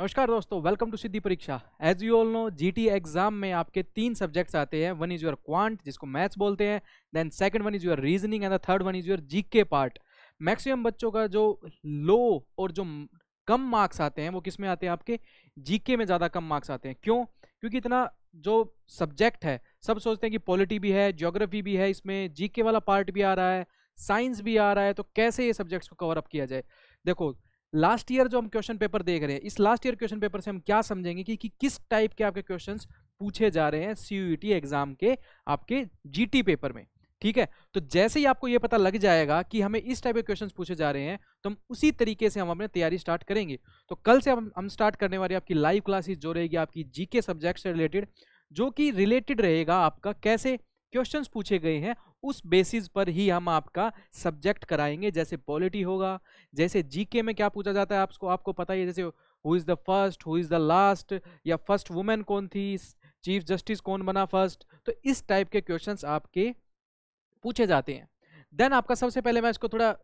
नमस्कार दोस्तों welcome to Siddhi Pariksha as you all know GT exam में आपके तीन सब्जेक्ट्स आते हैं वन इज योर क्वांट जिसको मैथ्स बोलते हैं then second one is your reasoning and the third one is your GK part maximum बच्चों का जो लो और जो कम मार्क्स आते हैं वो किस में आते हैं आपके जीके में ज़्यादा कम मार्क्स आते हैं क्यों क्योंकि इतना जो सब्जेक्ट है सब सोचते हैं कि पॉलिटी भी है ज्योग्राफी भी है इसमें जीके वाला पार्ट भी आ रहा है साइंस भी आ रहा है तो कैसे ये सब्जेक्ट्स को कवर अप किया जाए देखो लास्ट ईयर जो हम क्वेश्चन पेपर देख रहे हैं इस लास्ट ईयर क्वेश्चन पेपर से हम क्या समझेंगे कि, कि किस टाइप के आपके क्वेश्चंस पूछे जा रहे हैं सीयूईटी एग्जाम e के आपके जीटी पेपर में ठीक है तो जैसे ही आपको यह पता लग जाएगा कि हमें इस टाइप के क्वेश्चंस पूछे जा रहे हैं तो हम उसी तरीके से हम अपने तैयारी स्टार्ट करेंगे तो कल से हम हम स्टार्ट करने वाली आपकी लाइव क्लासेस जो रहेगी आपकी जीके सब्जेक्ट से रिलेटेड जो कि रिलेटेड रहेगा आपका कैसे क्वेश्चंस पूछे गए हैं उस बेसिस पर ही हम आपका सब्जेक्ट कराएंगे जैसे पॉलिटी होगा जैसे जीके में क्या पूछा जाता है आपको आपको पता ही है जैसे who is the first who is the last या फर्स्ट वुमेन कौन थी चीफ जस्टिस कौन बना फर्स्ट तो इस टाइप के क्वेश्चंस आपके पूछे जाते हैं देन आपका सबसे पहले मैं इसको थोड़ा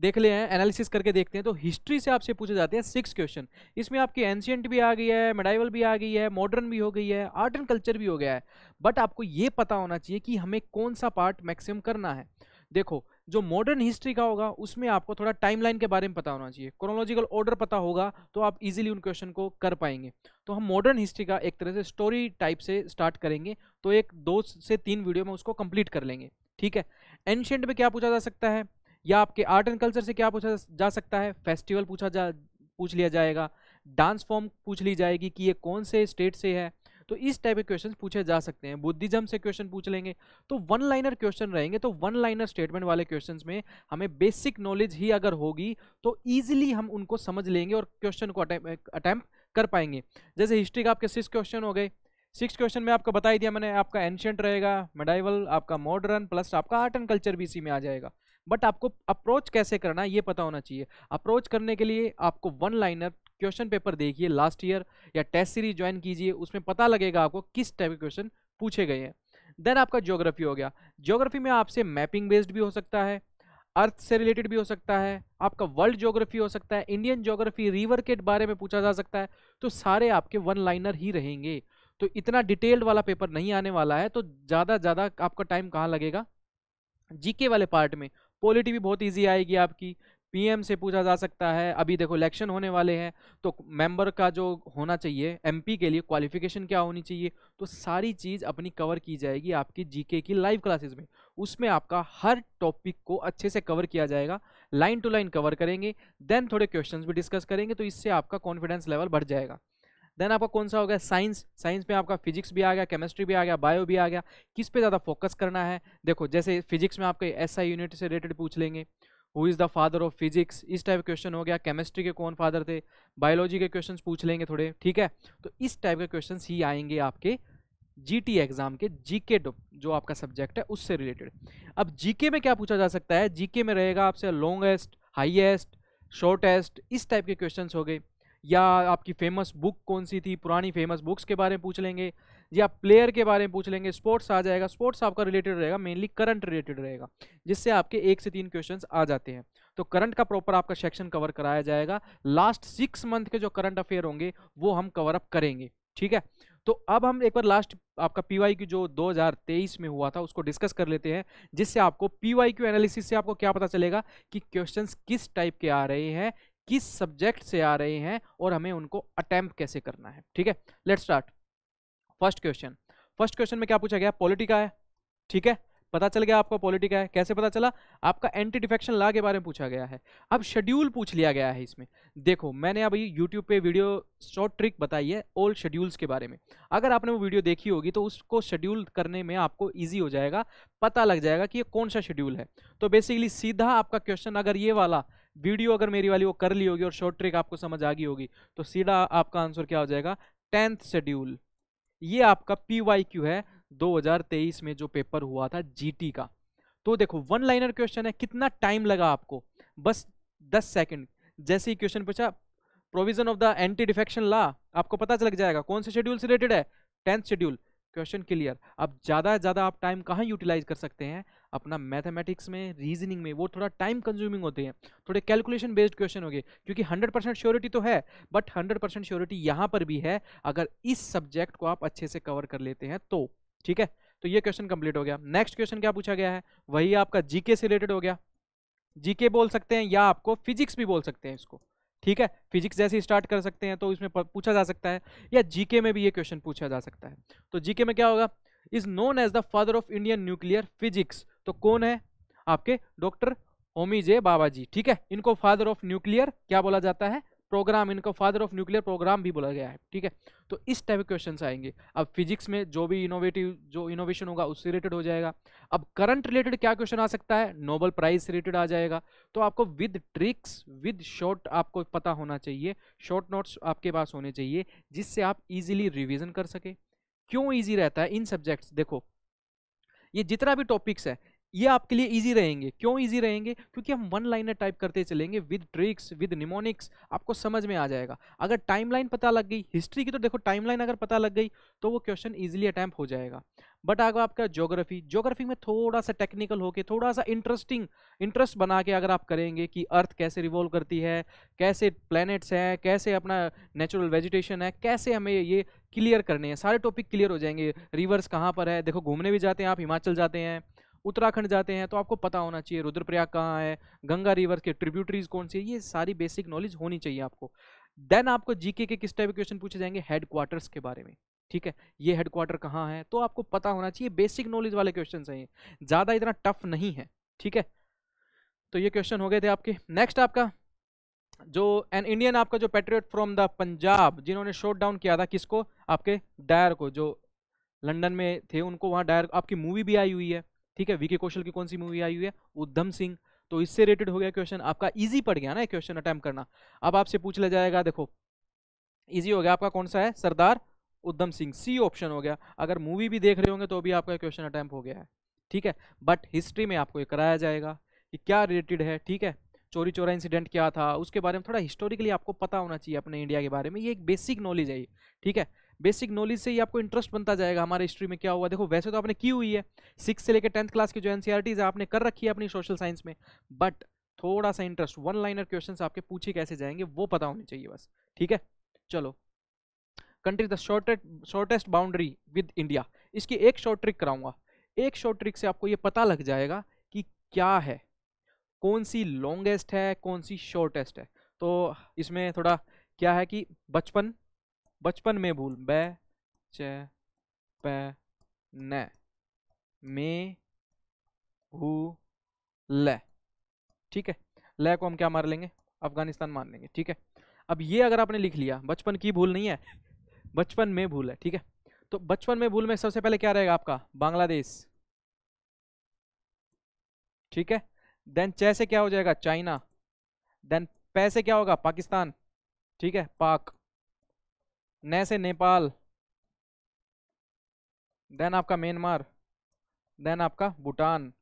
देख ले हैं एनालिसिस करके देखते हैं तो हिस्ट्री से आपसे पूछे जाते हैं सिक्स क्वेश्चन इसमें आपकी एंशियंट भी आ गई है मेडाइवल भी आ गई है मॉडर्न भी हो गई है आर्ट एंड कल्चर भी हो गया है बट आपको ये पता होना चाहिए कि हमें कौन सा पार्ट मैक्सिमम करना है देखो जो मॉडर्न हिस्ट्री का होगा उसमें आपको थोड़ा टाइमलाइन के बारे में पता होना चाहिए क्रोनोलॉजिकल ऑर्डर पता होगा तो आप इजीली उन क्वेश्चन को कर पाएंगे तो हम मॉडर्न हिस्ट्री का एक तरह से स्टोरी टाइप से स्टार्ट करेंगे तो एक दो से तीन वीडियो में उसको कंप्लीट कर लेंगे ठीक है एंशेंट में क्या पूछा जा सकता है या आपके आर्ट एंड कल्चर से क्या पूछा जा सकता है फेस्टिवल पूछा जा पूछ लिया जाएगा डांस फॉर्म पूछ ली जाएगी कि ये कौन से स्टेट से है तो इस टाइप के क्वेश्चन पूछे जा सकते हैं बुद्धिज्म से क्वेश्चन पूछ लेंगे तो वन लाइनर क्वेश्चन रहेंगे तो वन लाइनर स्टेटमेंट वाले क्वेश्चन में हमें बेसिक नॉलेज ही अगर होगी तो ईजिली हम उनको समझ लेंगे और क्वेश्चन को अटैम्प कर पाएंगे जैसे हिस्ट्री का आपके सिक्स क्वेश्चन हो गए सिक्स क्वेश्चन में आपको बताई दिया मैंने आपका एंशियंट रहेगा मेडाइवल आपका मॉडर्न प्लस आपका आर्ट एंड कल्चर भी इसी में आ जाएगा बट आपको अप्रोच कैसे करना है ये पता होना चाहिए अप्रोच करने के लिए आपको वन लाइनर क्वेश्चन पेपर देखिए लास्ट ईयर या टेस्ट सीरीज ज्वाइन कीजिए उसमें पता लगेगा आपको किस टाइप के क्वेश्चन पूछे गए हैं देन आपका ज्योग्राफी हो गया ज्योग्राफी में आपसे मैपिंग बेस्ड भी हो सकता है अर्थ से रिलेटेड भी हो सकता है आपका वर्ल्ड ज्योग्राफी हो सकता है इंडियन ज्योग्राफी रिवर के बारे में पूछा जा सकता है तो सारे आपके वन लाइनर ही रहेंगे तो इतना डिटेल्ड वाला पेपर नहीं आने वाला है तो ज़्यादा ज़्यादा आपका टाइम कहाँ लगेगा जीके वाले पार्ट में पॉलिटी भी बहुत ईजी आएगी आपकी पीएम से पूछा जा सकता है अभी देखो इलेक्शन होने वाले हैं तो मेंबर का जो होना चाहिए एमपी के लिए क्वालिफिकेशन क्या होनी चाहिए तो सारी चीज़ अपनी कवर की जाएगी आपकी जीके की लाइव क्लासेस में उसमें आपका हर टॉपिक को अच्छे से कवर किया जाएगा लाइन टू लाइन कवर करेंगे देन थोड़े क्वेश्चंस भी डिस्कस करेंगे तो इससे आपका कॉन्फिडेंस लेवल बढ़ जाएगा देन आपका कौन सा हो गया साइंस साइंस में आपका फिजिक्स भी आ गया केमिस्ट्री भी आ गया बायो भी आ गया किस पे ज़्यादा फोकस करना है देखो जैसे फिजिक्स में आपके एस आई यूनिट से रिलेटेड पूछ लेंगे who is the father of physics इस टाइप क्वेश्चन हो गया केमिस्ट्री के कौन फादर थे बायोलॉजी के क्वेश्चन पूछ लेंगे थोड़े ठीक है तो इस टाइप के क्वेश्चन ही आएंगे आपके जी एग्जाम के जी जो आपका सब्जेक्ट है उससे रिलेटेड अब जी में क्या पूछा जा सकता है जी में रहेगा आपसे लॉन्गेस्ट हाईएस्ट शॉर्टेस्ट इस टाइप के क्वेश्चंस हो गए या आपकी फेमस बुक कौन सी थी पुरानी फेमस बुक्स के बारे में पूछ लेंगे या प्लेयर के बारे में पूछ लेंगे स्पोर्ट्स आ जाएगा स्पोर्ट्स आपका रिलेटेड रहेगा मेनली करंट रिलेटेड रहेगा जिससे आपके एक से तीन क्वेश्चंस आ जाते हैं तो करंट का प्रॉपर आपका सेक्शन कवर कराया जाएगा लास्ट सिक्स मंथ के जो करंट अफेयर होंगे वो हम कवर अप करेंगे ठीक है तो अब हम एक बार लास्ट आपका पी की जो 2023 में हुआ था उसको डिस्कस कर लेते हैं जिससे आपको पी एनालिसिस से आपको क्या पता चलेगा कि क्वेश्चंस किस टाइप के आ रहे हैं किस सब्जेक्ट से आ रहे हैं और हमें उनको अटैम्प्ट कैसे करना है ठीक है let start first question first question में क्या पूछा गया पॉलिटिका है ठीक है पता चल गया आपको पॉलिटिका है कैसे पता चला आपका एंटी डिफेक्शन ला के बारे में पूछा गया है अब शेड्यूल पूछ लिया गया है इसमें देखो मैंने अभी यूट्यूब पे वीडियो शॉर्ट ट्रिक बताई है ओल्ड शेड्यूल्स के बारे में अगर आपने वो वीडियो देखी होगी तो उसको शेड्यूल करने में आपको ईजी हो जाएगा पता लग जाएगा कि ये कौन सा शेड्यूल है तो बेसिकली सीधा आपका क्वेश्चन अगर ये वाला वीडियो अगर मेरी वाली वो कर ली होगी और शॉर्ट ट्रिक आपको समझ आ गई होगी तो सीधा आपका आंसर क्या हो जाएगा टेंथ शेड्यूल ये आपका पी वाई क्यू है 2023 में जो पेपर हुआ था जीटी का तो देखो वन लाइनर क्वेश्चन है कितना टाइम लगा आपको बस 10 सेकंड जैसे ही क्वेश्चन पूछा provision of the anti defection law आपको पता चल जाएगा कौन से शेड्यूल से रिलेटेड है टेंथ शेड्यूल क्वेश्चन क्लियर अब ज़्यादा से ज़्यादा आप टाइम कहाँ यूटिलाइज कर सकते हैं अपना मैथमेटिक्स में रीजनिंग में वो थोड़ा टाइम कंज्यूमिंग होते हैं थोड़े कैलकुलेशन बेस्ड क्वेश्चन हो गए क्योंकि हंड्रेड परसेंट श्योरिटी तो है बट हंड्रेड परसेंट श्योरिटी यहाँ पर भी है अगर इस सब्जेक्ट को आप अच्छे से कवर कर लेते हैं तो ठीक है तो ये क्वेश्चन कंप्लीट हो गया नेक्स्ट क्वेश्चन क्या पूछा गया है वही आपका जीके से रिलेटेड हो गया जीके बोल सकते हैं या आपको फिजिक्स भी बोल सकते हैं इसको ठीक है फिजिक्स जैसे स्टार्ट कर सकते हैं तो इसमें पूछा जा सकता है या जीके में भी ये क्वेश्चन पूछा जा सकता है तो जीके में क्या होगा is known as the father of Indian nuclear physics तो कौन है आपके डॉक्टर होमी जे बाबा जी ठीक है इनको फादर ऑफ न्यूक्लियर क्या बोला जाता है प्रोग्राम इनको फादर ऑफ न्यूक्लियर प्रोग्राम भी बोला गया है ठीक है तो इस टाइप के क्वेश्चन आएंगे अब फिजिक्स में जो भी इनोवेटिव जो इनोवेशन होगा उससे रिलेटेड हो जाएगा अब करंट रिलेटेड क्या क्वेश्चन आ सकता है नोबल प्राइज से रिलेटेड आ जाएगा तो आपको विद ट्रिक्स विद शॉर्ट आपको पता होना चाहिए शॉर्ट नोट्स आपके पास होने चाहिए जिससे आप इजिली रिविजन कर सके क्यों ईजी रहता है इन सब्जेक्ट्स देखो ये जितना भी टॉपिक्स है ये आपके लिए इजी रहेंगे क्यों इजी रहेंगे क्योंकि हम वन लाइनर टाइप करते चलेंगे विद ट्रिक्स विद निमोनिक्स आपको समझ में आ जाएगा अगर टाइमलाइन पता लग गई हिस्ट्री की तो देखो टाइमलाइन अगर पता लग गई तो वो क्वेश्चन इजीली अटैम्प हो जाएगा बट अगर आपका ज्योग्राफी ज्योग्राफी में थोड़ा सा टेक्निकल होके थोड़ा सा इंटरेस्टिंग इंटरेस्ट बना के अगर आप करेंगे कि अर्थ कैसे रिवॉल्व करती है कैसे प्लैनेट्स हैं कैसे अपना नेचुरल वेजिटेशन है कैसे हमें ये क्लियर करने हैं सारे टॉपिक क्लियर हो जाएंगे रिवर्स कहाँ पर है देखो घूमने भी जाते हैं आप हिमाचल जाते हैं उत्तराखंड जाते हैं तो आपको पता होना चाहिए रुद्रप्रयाग कहाँ है गंगा रिवर के ट्रिब्यूटरीज कौन सी है ये सारी बेसिक नॉलेज होनी चाहिए आपको देन आपको जीके के किस टाइप के क्वेश्चन पूछे जाएंगे हेडक्वार्टर्स के बारे में ठीक है ये हेडक्वार्टर कहाँ है तो आपको पता होना चाहिए बेसिक नॉलेज वाले क्वेश्चन हैं ज़्यादा इतना टफ नहीं है ठीक है तो ये क्वेश्चन हो गए थे आपके नेक्स्ट आपका जो एन इंडियन आपका जो पेट्रियट फ्रॉम द पंजाब जिन्होंने शोट डाउन किया था किसको आपके डायर को जो लंदन में थे उनको वहाँ डायर आपकी मूवी भी आई हुई है ठीक है वीके कौशल की कौन सी मूवी आई हुई है उद्धम सिंह तो इससे रिलेटेड हो गया क्वेश्चन आपका इजी पड़ गया ना क्वेश्चन अटैम्प करना अब आपसे पूछ लिया जाएगा देखो इजी हो गया आपका कौन सा है सरदार उद्धम सिंह सी ऑप्शन हो गया अगर मूवी भी देख रहे होंगे तो अभी आपका क्वेश्चन अटैम्प हो गया है ठीक है बट हिस्ट्री में आपको ये कराया जाएगा कि क्या रिलेटेड है ठीक है चोरी चोरा इंसिडेंट क्या था उसके बारे में थोड़ा हिस्टोरिकली आपको पता होना चाहिए अपने इंडिया के बारे में ये एक बेसिक नॉलेज है ठीक है बेसिक नॉलेज से ही आपको इंटरेस्ट बनता जाएगा हमारे हिस्ट्री में क्या हुआ देखो वैसे तो आपने की हुई है सिक्स से लेकर टेंथ क्लास की जो एनसीआरटीज e आपने कर रखी है अपनी सोशल साइंस में बट थोड़ा सा इंटरेस्ट वन लाइनर क्वेश्चन आपके पूछे कैसे जाएंगे वो पता होने चाहिए बस ठीक है चलो country the shortest shortest boundary with India इसकी एक शॉर्ट ट्रिक कराऊंगा एक शॉर्ट ट्रिक से आपको ये पता लग जाएगा कि क्या है कौन सी लॉन्गेस्ट है कौन सी शॉर्टेस्ट है तो इसमें थोड़ा क्या है कि बचपन बचपन में भूल बे च प न में भू ल ठीक है ल को हम क्या मार लेंगे अफगानिस्तान मान लेंगे ठीक है अब ये अगर आपने लिख लिया बचपन की भूल नहीं है बचपन में भूल है ठीक है तो बचपन में भूल में सबसे पहले क्या रहेगा आपका बांग्लादेश ठीक है देन चैसे क्या हो जाएगा चाइना देन पैसे क्या होगा पाकिस्तान ठीक है पाक ने से नेपाल देन आपका म्यांमार देन आपका भूटान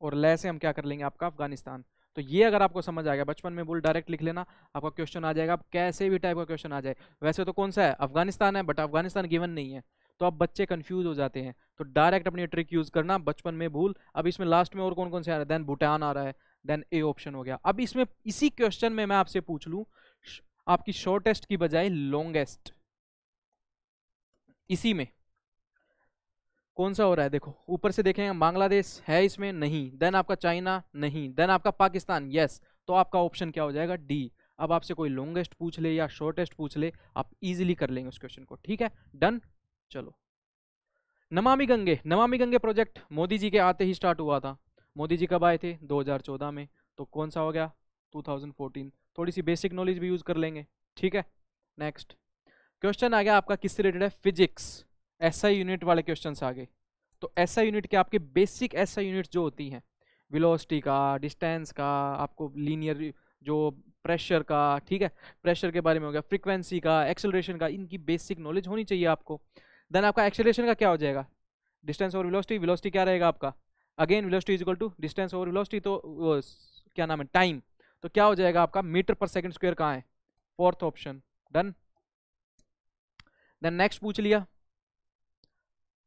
और ले से हम क्या कर लेंगे आपका अफगानिस्तान तो ये अगर आपको समझ आ गया बचपन में बोल डायरेक्ट लिख लेना आपका क्वेश्चन आ जाएगा आप कैसे भी टाइप का क्वेश्चन आ जाए वैसे तो कौन सा है अफगानिस्तान है बट अफगानिस्तान गिवन नहीं है तो अब बच्चे कंफ्यूज हो जाते हैं तो डायरेक्ट अपनी ट्रिक यूज़ करना बचपन में भूल अब इसमें लास्ट में और कौन कौन से आ रहा है देन भूटान आ रहा है देन ए ऑप्शन हो गया अब इसमें इसी क्वेश्चन में मैं आपसे पूछ लूँ आपकी शॉर्टेस्ट की बजाय लॉन्गेस्ट इसी में कौन सा हो रहा है देखो ऊपर से देखें बांग्लादेश है इसमें नहीं देन आपका चाइना नहीं देन आपका पाकिस्तान यस तो आपका ऑप्शन क्या हो जाएगा डी अब आपसे कोई लॉन्गेस्ट पूछ ले या शॉर्टेस्ट पूछ ले आप इजीली कर लेंगे उस क्वेश्चन को ठीक है डन चलो नमामि गंगे नमामि गंगे प्रोजेक्ट मोदी जी के आते ही स्टार्ट हुआ था मोदी जी कब आए थे 2014 में तो कौन सा हो गया 2014 थोड़ी सी बेसिक नॉलेज भी यूज़ कर लेंगे ठीक है नेक्स्ट क्वेश्चन आ गया आपका किससे रिलेटेड है फिजिक्स ऐसा यूनिट वाले क्वेश्चन आ गए तो ऐसा यूनिट के आपके बेसिक ऐसा यूनिट जो होती हैं विलोसिटी का डिस्टेंस का आपको लीनियर जो प्रेशर का ठीक है प्रेशर के बारे में हो गया फ्रिक्वेंसी का एक्सेलरेशन का इनकी बेसिक नॉलेज होनी चाहिए आपको देन आपका एक्सेलरेशन का क्या हो जाएगा डिस्टेंस और विलोसिटी विलोसिटी क्या रहेगा आपका again velocity is equal to distance और विलोसिटी तो क्या नाम है टाइम तो क्या हो जाएगा आपका मीटर पर सेकंड स्क्वायर कहाँ है fourth option done then next पूछ लिया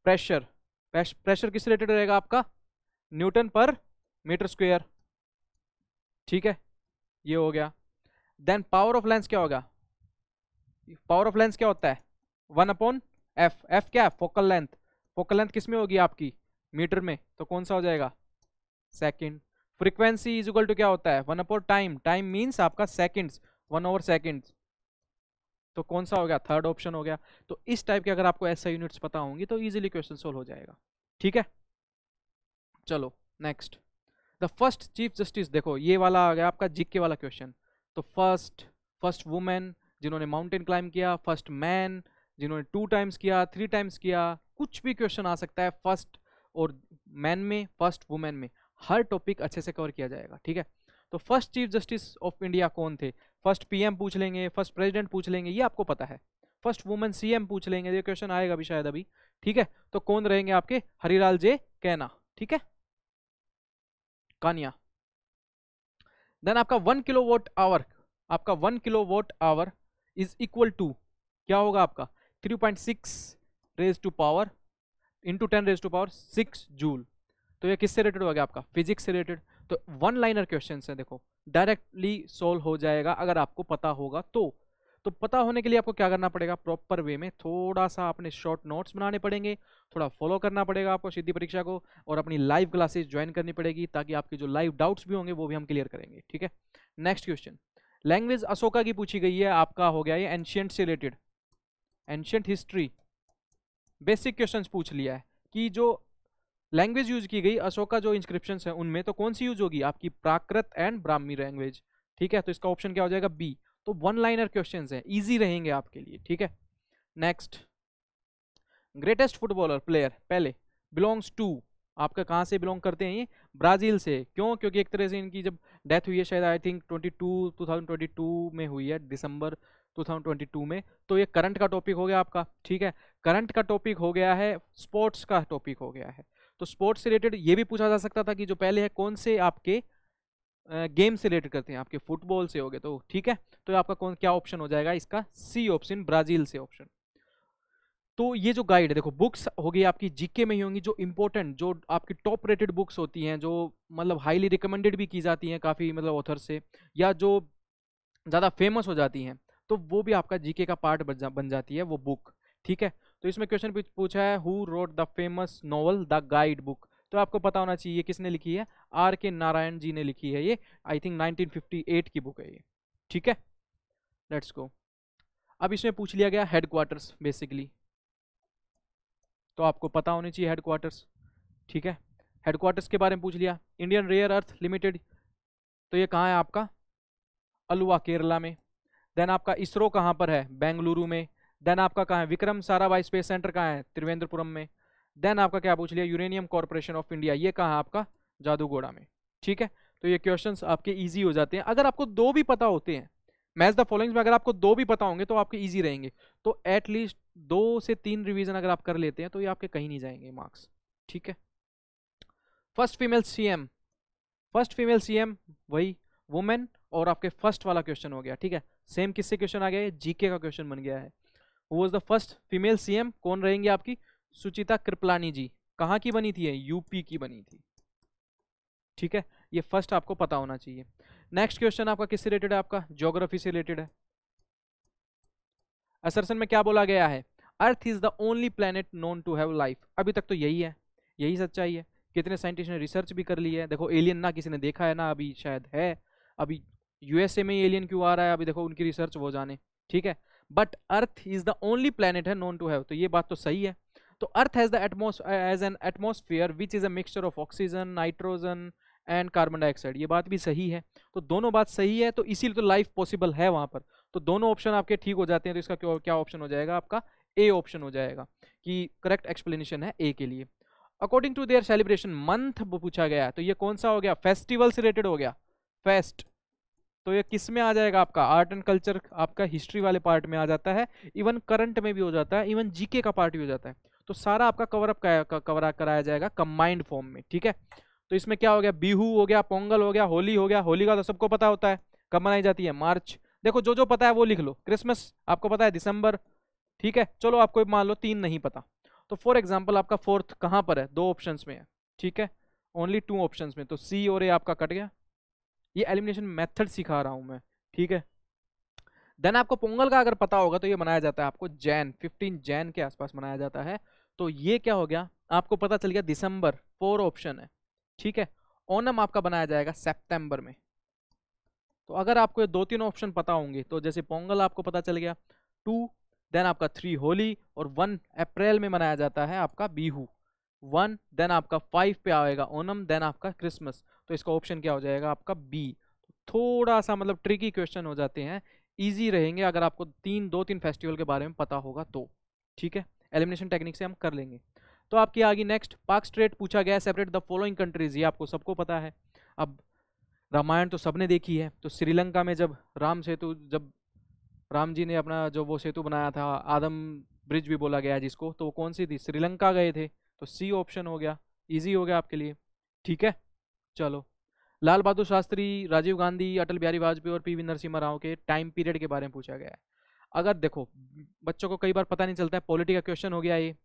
प्रेशर प्रेशर किस रिलेटेड रहेगा आपका न्यूटन पर मीटर स्क्वायर ठीक है ये हो गया देन पावर ऑफ लेंस क्या होगा पावर ऑफ लेंस क्या होता है वन अपॉन एफ एफ क्या है फोकल लेंथ फोकल लेंथ किस में होगी आपकी मीटर में तो कौन सा हो जाएगा second frequency is equal to क्या होता है one upon time time means आपका सेकेंड्स वन ओवर सेकेंड्स तो कौन सा हो गया थर्ड ऑप्शन हो गया तो इस टाइप के अगर आपको ऐसा यूनिट्स पता होंगी तो इजीली क्वेश्चन सोल्व हो जाएगा ठीक है चलो next the first chief justice देखो ये वाला आ गया आपका जीके वाला क्वेश्चन तो फर्स्ट फर्स्ट वुमेन जिन्होंने माउंटेन क्लाइम किया फर्स्ट मैन जिन्होंने टू टाइम्स किया थ्री टाइम्स किया कुछ भी क्वेश्चन आ सकता है फर्स्ट और मैन में फर्स्ट वुमेन में हर टॉपिक अच्छे से कवर किया जाएगा ठीक है तो first chief justice of India कौन थे फर्स्ट पीएम पूछ लेंगे फर्स्ट प्रेसिडेंट पूछ लेंगे ये आपको पता है फर्स्ट वुमेन सीएम पूछ लेंगे ये क्वेश्चन आएगा भी शायद अभी ठीक है तो कौन रहेंगे आपके हरिलाल जे कैना ठीक है कानिया देन आपका वन किलो वोट आवर आपका one kilo watt hour is equal to क्या होगा आपका three point six raise to power into ten raise to power six joule तो ये किससे रिलेटेड हो गया आपका फिजिक्स से रिलेटेड तो वन लाइनर क्वेश्चन है देखो डायरेक्टली सॉल्व हो जाएगा अगर आपको पता होगा तो तो पता होने के लिए आपको क्या करना पड़ेगा प्रॉपर वे में थोड़ा सा अपने शॉर्ट नोट्स बनाने पड़ेंगे थोड़ा फॉलो करना पड़ेगा आपको सीधी परीक्षा को और अपनी लाइव क्लासेस ज्वाइन करनी पड़ेगी ताकि आपके जो लाइव डाउट्स भी होंगे वो भी हम क्लियर करेंगे ठीक है नेक्स्ट क्वेश्चन लैंग्वेज अशोका की पूछी गई है आपका हो गया ये एंशियंट से related ancient history basic question पूछ लिया है कि जो लैंग्वेज यूज की गई अशोका जो इंस्क्रिप्शन है उनमें तो कौन सी यूज होगी आपकी प्राकृत एंड ब्राह्मी लैंग्वेज ठीक है तो इसका ऑप्शन क्या हो जाएगा बी तो वन लाइनर क्वेश्चन है ईजी रहेंगे आपके लिए ठीक है नेक्स्ट ग्रेटेस्ट फुटबॉलर प्लेयर पहले बिलोंग्स टू आपका कहाँ से बिलोंग करते हैं ये ब्राज़ील से क्यों क्योंकि एक तरह से इनकी जब डेथ हुई है शायद आई थिंक 22 2022 में हुई है दिसंबर 2022 में तो ये करंट का टॉपिक हो गया आपका ठीक है करंट का टॉपिक हो गया है स्पोर्ट्स का टॉपिक हो गया है तो स्पोर्ट्स से रिलेटेड ये भी पूछा जा सकता था कि जो पहले है कौन से आपके गेम से रिलेटेड करते हैं आपके फुटबॉल से हो गए तो ठीक है तो आपका कौन क्या ऑप्शन हो जाएगा इसका सी ऑप्शन ब्राजील से ऑप्शन तो ये जो गाइड है देखो बुक्स होगी आपकी जीके में ही होंगी जो इंपॉर्टेंट जो आपकी टॉप रेटेड बुक्स होती हैं जो मतलब हाईली रिकमेंडेड भी की जाती हैं काफ़ी मतलब ऑथर से या जो ज़्यादा फेमस हो जाती हैं तो वो भी आपका जीके का पार्ट बन जाती है वो बुक ठीक है तो इसमें क्वेश्चन पूछा है who wrote the famous novel the guide book तो आपको पता होना चाहिए किसने लिखी है आर के नारायण जी ने लिखी है ये आई थिंक 1958 की बुक है ये ठीक है लेट्स गो अब इसमें पूछ लिया गया हेडक्वार्टर्स बेसिकली तो आपको पता होनी चाहिए हेडक्वार्टर्स ठीक है हेडक्वार्टर्स के बारे में पूछ लिया इंडियन रेयर अर्थ लिमिटेड तो ये कहाँ है आपका अलवा केरला में देन आपका इसरो कहाँ पर है बेंगलुरु में देन आपका कहाँ है विक्रम साराभाई स्पेस सेंटर कहाँ है त्रिवेंद्रपुरम में देन आपका क्या पूछ लिया यूरेनियम कॉरपोरेशन ऑफ इंडिया ये कहाँ है आपका जादूगोड़ा में ठीक है तो ये क्वेश्चंस आपके इजी हो जाते हैं अगर आपको दो भी पता होते हैं मैच द फॉलोइंग्स में अगर आपको दो भी पता होंगे तो आपके ईजी रहेंगे तो एटलीस्ट दो से तीन रिविजन अगर आप कर लेते हैं तो ये आपके कहीं नहीं जाएंगे मार्क्स ठीक है first female M first female M वही वुमेन और आपके फर्स्ट वाला क्वेश्चन हो गया ठीक है सेम किससे क्वेश्चन आ गया है जीके का क्वेश्चन बन गया है was the first female CM कौन रहेंगे आपकी सुचिता कृपलानी जी कहाँ की बनी थी यूपी की बनी थी ठीक है ये फर्स्ट आपको पता होना चाहिए नेक्स्ट क्वेश्चन आपका किससे रिलेटेड है आपका ज्योग्राफी से रिलेटेड है असरसन में क्या बोला गया है earth is the only planet known to have life अभी तक तो यही है यही सच्चाई है कितने साइंटिस्ट ने रिसर्च भी कर ली है देखो एलियन ना किसी ने देखा है ना अभी शायद है अभी यूएसए में एलियन क्यों आ रहा है अभी देखो उनकी रिसर्च वो जाने ठीक है but earth is the only planet है नोन टू हैव तो ये बात तो सही है तो earth has the atmos as an atmosphere which is a mixture of oxygen nitrogen and carbon dioxide ये बात भी सही है तो दोनों बात सही है तो इसीलिए तो लाइफ पॉसिबल है वहाँ पर तो दोनों ऑप्शन आपके ठीक हो जाते हैं तो इसका क्या क्या ऑप्शन हो जाएगा आपका ए ऑप्शन हो जाएगा कि करेक्ट एक्सप्लेनेशन है ए के लिए according to their celebration month पूछा गया तो ये कौन सा हो गया फेस्टिवल से रिलेटेड हो गया फेस्ट तो ये किस में आ जाएगा आपका आर्ट एंड कल्चर आपका हिस्ट्री वाले पार्ट में आ जाता है इवन करंट में भी हो जाता है इवन जीके का पार्ट भी हो जाता है तो सारा आपका कवरअप कवर कराया जाएगा कम्बाइंड फॉर्म में ठीक है तो इसमें क्या हो गया बिहू हो गया पोंगल हो गया होली हो गया होली का तो सबको पता होता है कब मनाई जाती है मार्च देखो जो जो पता है वो लिख लो क्रिसमस आपको पता है दिसंबर ठीक है चलो आपको मान लो तीन नहीं पता तो फॉर एग्जाम्पल आपका फोर्थ कहाँ पर है दो ऑप्शन में है ठीक है ओनली टू ऑप्शन में तो सी और ए आपका कट गया ये एलिमिनेशन मेथड सिखा रहा हूँ मैं ठीक है देन आपको पोंगल का अगर पता होगा तो ये मनाया जाता है आपको जैन 15 जैन के आसपास मनाया जाता है तो ये क्या हो गया आपको पता चल गया दिसंबर फोर ऑप्शन है ठीक है ओनम आपका बनाया जाएगा सेप्टेम्बर में तो अगर आपको ये दो तीन ऑप्शन पता होंगे तो जैसे पोंगल आपको पता चल गया टू देन आपका थ्री होली और वन अप्रैल में मनाया जाता है आपका बीहू वन देन आपका फाइव पे आएगा ओनम देन आपका क्रिसमस तो इसका ऑप्शन क्या हो जाएगा आपका बी थोड़ा सा मतलब ट्रिकी क्वेश्चन हो जाते हैं ईजी रहेंगे अगर आपको तीन दो तीन फेस्टिवल के बारे में पता होगा तो ठीक है एलिमिनेशन टेक्निक से हम कर लेंगे तो आपकी आगे नेक्स्ट पाक स्ट्रेट पूछा गया सेपरेट द फॉलोइंग कंट्रीज ये आपको सबको पता है अब रामायण तो सबने देखी है तो श्रीलंका में जब राम सेतु जब राम जी ने अपना जो वो सेतु बनाया था आदम ब्रिज भी बोला गया जिसको तो वो कौन सी थी श्रीलंका गए थे तो सी ऑप्शन हो गया इजी हो गया आपके लिए ठीक है चलो लाल बहादुर शास्त्री राजीव गांधी अटल बिहारी वाजपेयी और पी वी नरसिम्हा राव के टाइम पीरियड के बारे में पूछा गया है अगर देखो बच्चों को कई बार पता नहीं चलता है पॉलिटी का क्वेश्चन हो गया ये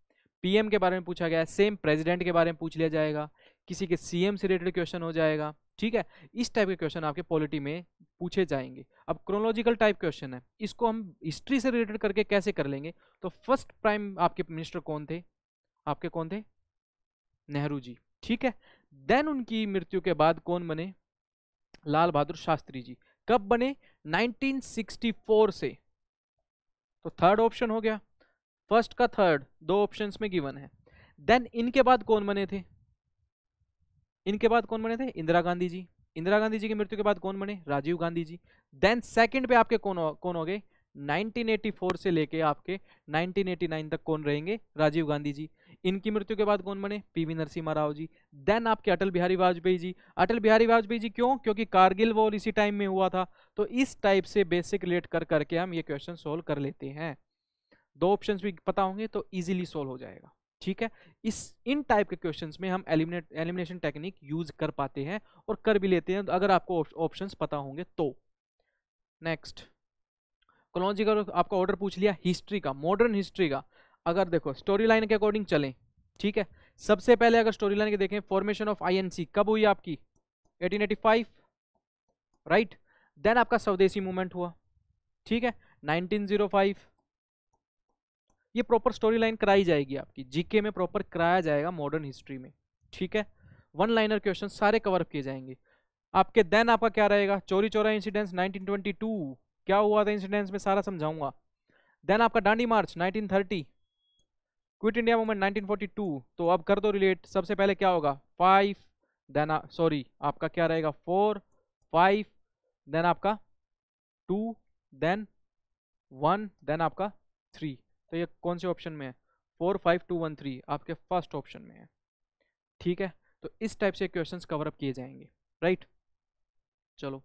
पीएम के बारे में पूछा गया है सेम प्रेसिडेंट के बारे में पूछ लिया जाएगा किसी के सीएम से रिलेटेड क्वेश्चन हो जाएगा ठीक है इस टाइप के क्वेश्चन आपके पॉलिटी में पूछे जाएंगे अब क्रोनोलॉजिकल टाइप क्वेश्चन है इसको हम हिस्ट्री से रिलेटेड करके कैसे कर लेंगे तो फर्स्ट प्राइम आपके मिनिस्टर कौन थे आपके कौन थे नेहरू जी ठीक है देन उनकी मृत्यु के बाद कौन बने लाल बहादुर शास्त्री जी कब बने 1964 से तो थर्ड ऑप्शन हो गया फर्स्ट का थर्ड दो ऑप्शंस में गिवन है देन इनके बाद कौन बने थे इनके बाद कौन बने थे इंदिरा गांधी जी इंदिरा गांधी जी की मृत्यु के बाद कौन बने राजीव गांधी जी देन सेकंड पे आपके कौन हो, कौन हो गए 1984 से लेके आपके 1989 तक कौन रहेंगे राजीव गांधी जी इनकी मृत्यु के बाद कौन बने पीवी नरसिम्हा राव जी देन आपके अटल बिहारी वाजपेयी जी अटल बिहारी वाजपेयी जी क्यों क्योंकि कारगिल वॉर इसी टाइम में हुआ था तो इस टाइप से बेसिक रिलेट कर करके हम ये क्वेश्चन सोल्व कर लेते हैं दो ऑप्शन भी पता होंगे तो ईजिली सोल्व हो जाएगा ठीक है इस इन टाइप के क्वेश्चंस में हम एलिमिनेट एलिमिनेशन टेक्निक यूज कर पाते हैं और कर भी लेते हैं अगर आपको ऑप्शंस पता होंगे तो नेक्स्ट क्रोनोलॉजी का आपका ऑर्डर पूछ लिया हिस्ट्री का मॉडर्न हिस्ट्री का अगर देखो स्टोरी लाइन के अकॉर्डिंग चलें ठीक है सबसे पहले अगर स्टोरी लाइन के देखें फॉर्मेशन ऑफ आईएनसी कब हुई आपकी 1885 राइट right? देन आपका स्वदेशी मूवमेंट हुआ ठीक है 1905 ये प्रॉपर स्टोरी लाइन कराई जाएगी आपकी जीके में प्रॉपर कराया जाएगा मॉडर्न हिस्ट्री में ठीक है वन लाइनर क्वेश्चन सारे कवर किए जाएंगे आपके देन आपका क्या रहेगा चोरी चोरा इंसिडेंट्स 1922 क्या हुआ था इंसिडेंस में सारा समझाऊंगा देन आपका Dandi march 1930 quit India movement 1942 तो अब कर दो रिलेट सबसे पहले क्या होगा फाइव देन सॉरी आपका क्या रहेगा फोर फाइव देन आपका टू देन वन देन आपका थ्री तो ये कौन से ऑप्शन में है four five two one three आपके फर्स्ट ऑप्शन में है ठीक है तो इस टाइप से क्वेश्चंस कवर अप किए जाएंगे राइट चलो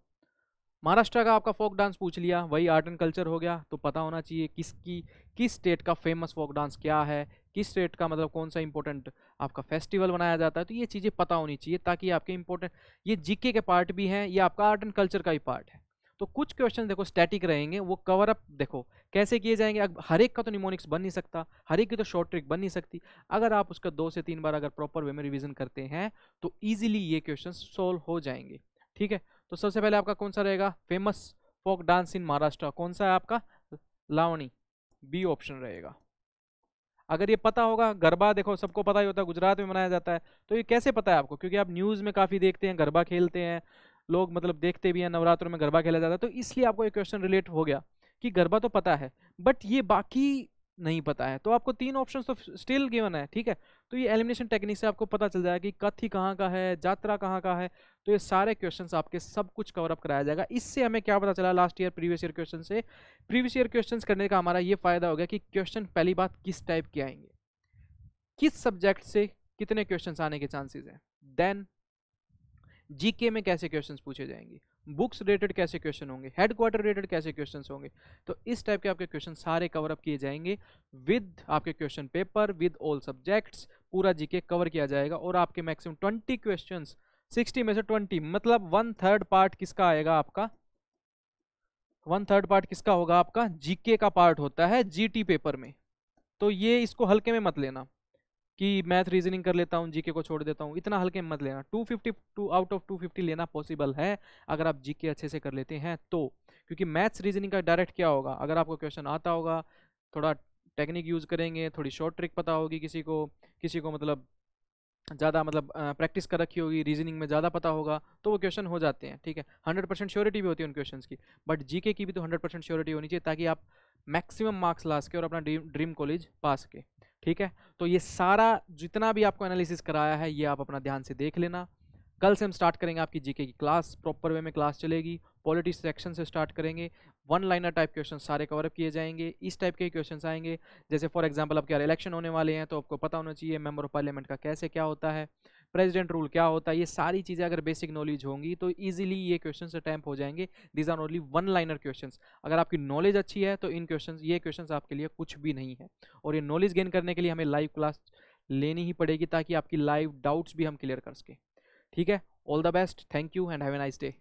महाराष्ट्र का आपका फोक डांस पूछ लिया वही आर्ट एंड कल्चर हो गया तो पता होना चाहिए किसकी किस स्टेट का फेमस फोक डांस क्या है किस स्टेट का मतलब कौन सा इंपॉर्टेंट आपका फेस्टिवल मनाया जाता है तो ये चीज़ें पता होनी चाहिए ताकि आपके इंपॉर्टेंट ये जीके के पार्ट भी हैं ये आपका आर्ट एंड कल्चर का ही पार्ट है तो कुछ क्वेश्चन देखो स्टैटिक रहेंगे वो कवर अप देखो कैसे किए जाएंगे अब हर एक का तो निमोनिक्स बन नहीं सकता हर एक की तो शॉर्ट ट्रिक बन नहीं सकती अगर आप उसका दो से तीन बार अगर प्रॉपर वे में रिविजन करते हैं तो ईजिली ये क्वेश्चन सोल्व हो जाएंगे ठीक है तो सबसे पहले आपका कौन सा रहेगा famous folk dance in Maharashtra कौन सा है आपका लावणी बी ऑप्शन रहेगा अगर ये पता होगा गरबा देखो सबको पता ही होता है गुजरात में मनाया जाता है तो ये कैसे पता है आपको क्योंकि आप न्यूज़ में काफ़ी देखते हैं गरबा खेलते हैं लोग मतलब देखते भी हैं नवरात्रों में गरबा खेला जाता है तो इसलिए आपको ये क्वेश्चन रिलेट हो गया कि गरबा तो पता है बट ये बाकी नहीं पता है तो आपको तीन ऑप्शन तो स्टिल गिवन है ठीक है तो ये एलिमिनेशन टेक्निक से आपको पता चल जाएगा कि कथी कहाँ का है जात्रा कहाँ का है तो ये सारे क्वेश्चन आपके सब कुछ कवरअप कराया जाएगा इससे हमें क्या पता चला last year previous year question से प्रीवियस ईयर क्वेश्चन करने का हमारा ये फ़ायदा हो गया कि क्वेश्चन पहली बात किस टाइप के आएंगे किस सब्जेक्ट से कितने क्वेश्चन आने के चांसेस हैं देन जीके में कैसे क्वेश्चन पूछे जाएंगे बुक्स रिलेटेड कैसे क्वेश्चन होंगे हेड क्वार्टर रिलेटेड कैसे क्वेश्चंस होंगे तो इस टाइप के आपके क्वेश्चन सारे कवर अप किए जाएंगे विद आपके question paper with all subjects पूरा जीके कवर किया जाएगा और आपके मैक्सिमम ट्वेंटी क्वेश्चंस सिक्सटी में से ट्वेंटी मतलब वन थर्ड पार्ट किसका आएगा आपका वन थर्ड पार्ट किसका होगा आपका जीके का पार्ट होता है जीटी पेपर में तो ये इसको हल्के में मत लेना कि मैथ रीजनिंग कर लेता हूँ जीके को छोड़ देता हूँ इतना हल्के में मत लेना two fifty two out of two fifty लेना पॉसिबल है अगर आप जीके अच्छे से कर लेते हैं तो क्योंकि मैथ्स रीजनिंग का डायरेक्ट क्या होगा अगर आपको क्वेश्चन आता होगा थोड़ा टेक्निक यूज़ करेंगे थोड़ी शॉर्ट ट्रिक पता होगी किसी को किसी को मतलब ज़्यादा मतलब प्रैक्टिस कर रखी होगी रीजनिंग में ज़्यादा पता होगा तो वो क्वेश्चन हो जाते हैं ठीक है हंड्रेड परसेंट श्योरिटी भी होती है उन क्वेश्चन की बट जीके की भी तो हंड्रेड परसेंट श्योरिटी होनी चाहिए ताकि आप मैक्सिमम मार्क्स ला सके और अपना ड्रीम ड्रीम कॉलेज पा सके ठीक है तो ये सारा जितना भी आपको एनालिसिस कराया है ये आप अपना ध्यान से देख लेना कल से हम स्टार्ट करेंगे आपकी जीके की क्लास प्रॉपर वे में क्लास चलेगी पॉलिटिक्स सेक्शन से स्टार्ट करेंगे वन लाइनर टाइप क्वेश्चन सारे कवरअप किए जाएंगे इस टाइप के क्वेश्चन आएंगे जैसे फॉर एग्जाम्पल आपके यार इलेक्शन होने वाले हैं तो आपको पता होना चाहिए मेम्बर ऑफ पार्लियामेंट का कैसे क्या होता है प्रेजिडेंट रूल क्या होता है ये सारी चीज़ें अगर बेसिक नॉलेज होंगी तो ईजिली ये क्वेश्चन अटैम्प हो जाएंगे these are only one liner question अगर आपकी नॉलेज अच्छी है तो इन क्वेश्चन ये क्वेश्चन आपके लिए कुछ भी नहीं है और ये नॉलेज गेन करने के लिए हमें लाइव क्लास लेनी ही पड़ेगी ताकि आपकी लाइव डाउट्स भी हम क्लियर कर सकें ठीक है all the best thank you and have a nice day